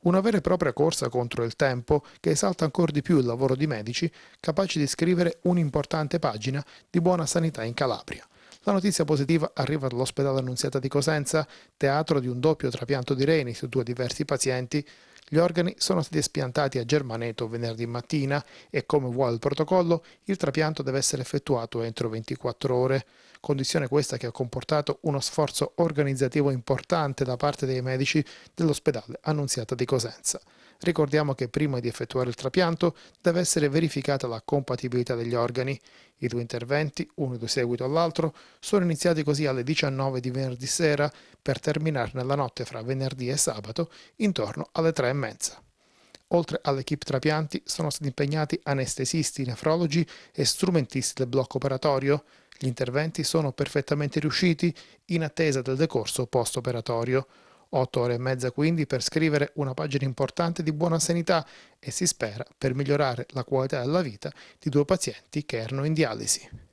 Una vera e propria corsa contro il tempo che esalta ancora di più il lavoro di medici capaci di scrivere un'importante pagina di buona sanità in Calabria. La notizia positiva arriva dall'ospedale Annunziata di Cosenza, teatro di un doppio trapianto di reni su due diversi pazienti gli organi sono stati espiantati a Germaneto venerdì mattina e come vuole il protocollo, il trapianto deve essere effettuato entro 24 ore, condizione questa che ha comportato uno sforzo organizzativo importante da parte dei medici dell'ospedale Annunziata di Cosenza. Ricordiamo che prima di effettuare il trapianto deve essere verificata la compatibilità degli organi. I due interventi, uno di seguito all'altro, sono iniziati così alle 19 di venerdì sera per terminare nella notte fra venerdì e sabato intorno alle 3.30 mezza. Oltre all'equipe trapianti sono stati impegnati anestesisti, nefrologi e strumentisti del blocco operatorio. Gli interventi sono perfettamente riusciti in attesa del decorso post-operatorio. Otto ore e mezza quindi per scrivere una pagina importante di buona sanità e si spera per migliorare la qualità della vita di due pazienti che erano in dialisi.